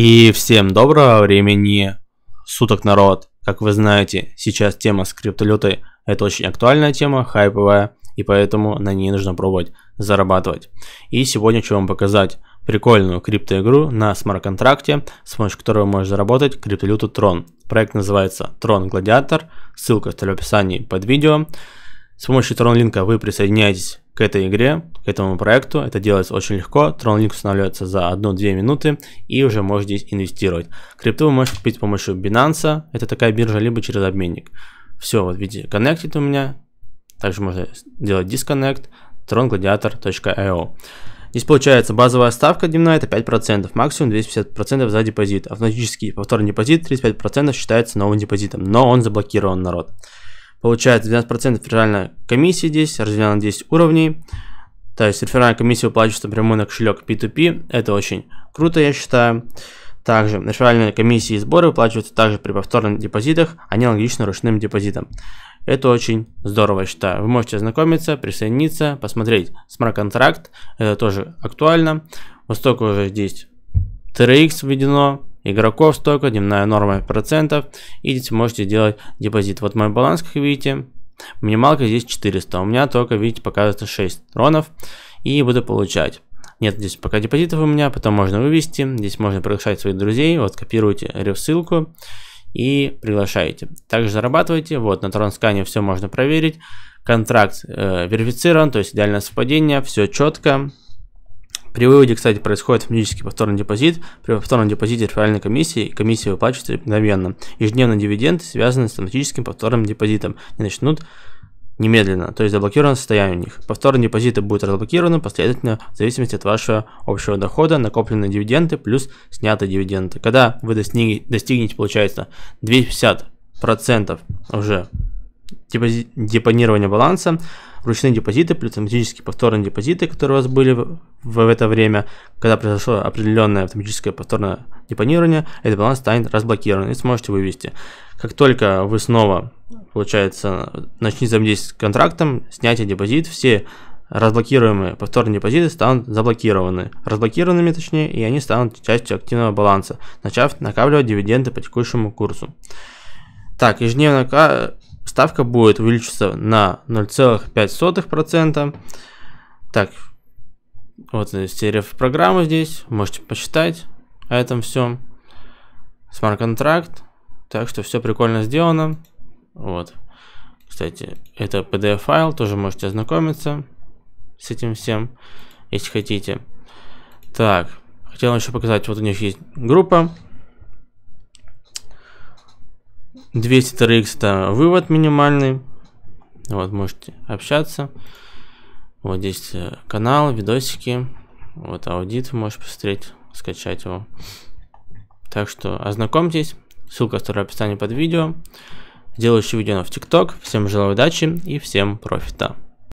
И всем доброго времени суток, народ. Как вы знаете, сейчас тема с криптовалютой – это очень актуальная тема, хайповая, и поэтому на ней нужно пробовать зарабатывать. И сегодня хочу вам показать прикольную криптоигру на смарт-контракте, с помощью которой вы можете заработать криптовалюту Tron. Проект называется Tron Gladiator, ссылка в описании под видео. С помощью Tron линка вы присоединяетесь к этой игре, к этому проекту. Это делается очень легко. TronLink устанавливается за 1-2 минуты и уже можете здесь инвестировать. Крипту вы можете купить с помощью Binance, это такая биржа, либо через обменник. Все, вот видите, Connected у меня. Также можно делать disconnect trongladiator.io. Здесь получается базовая ставка дневная это 5%, максимум 250% за депозит. Автоматический повторный депозит 35% считается новым депозитом, но он заблокирован народ получает 12% реферальной комиссии здесь, разделено на 10 уровней. То есть реферальная комиссия выплачивается напрямую на кошелек P2P. Это очень круто, я считаю. Также реферальные комиссии и сборы выплачиваются также при повторных депозитах, они аналогичны ручным депозитам. Это очень здорово, я считаю. Вы можете ознакомиться, присоединиться, посмотреть смарт-контракт. Это тоже актуально. Вот столько уже здесь TRX введено, игроков столько, дневная норма процентов. Идите, можете делать депозит. Вот мой баланс, как видите, минималка здесь 400. У меня только, видите, показывается 6 тронов И буду получать. Нет здесь пока депозитов у меня, потом можно вывести. Здесь можно приглашать своих друзей. Вот копируйте ссылку и приглашаете. Также зарабатываете. Вот на транскане все можно проверить. Контракт э, верифицирован, то есть идеальное совпадение, все четко. При выводе, кстати, происходит автоматический повторный депозит. При повторном депозите реферальной комиссии комиссия выплачивается мгновенно. Ежедневный дивиденд связаны с автоматическим повторным депозитом и начнут немедленно, то есть заблокировано состояние у них. Повторные депозиты будут разблокированы последовательно в зависимости от вашего общего дохода, накопленные дивиденды плюс снятые дивиденды. Когда вы достигнете, достигнете получается 250% уже депози- депонирования баланса, ручные депозиты плюс автоматические повторные депозиты, которые у вас были в, в это время, когда произошло определенное автоматическое повторное депонирование, этот баланс станет разблокирован и сможете вывести. Как только вы снова, получается, начнете взаимодействовать с контрактом, снятие депозит, все разблокируемые повторные депозиты станут заблокированы, разблокированными точнее, и они станут частью активного баланса, начав накапливать дивиденды по текущему курсу. Так, ежедневно ставка будет увеличиться на 0,5%. Так, вот стерев программа здесь, можете посчитать о этом все. Смарт-контракт, так что все прикольно сделано. Вот. Кстати, это PDF-файл, тоже можете ознакомиться с этим всем, если хотите. Так, хотел еще показать, вот у них есть группа, 200 TRX это вывод минимальный. Вот, можете общаться. Вот здесь э, канал, видосики. Вот аудит можешь посмотреть, скачать его. Так что ознакомьтесь. Ссылка в описании под видео. Делаю еще видео в ТикТок. Всем желаю удачи и всем профита.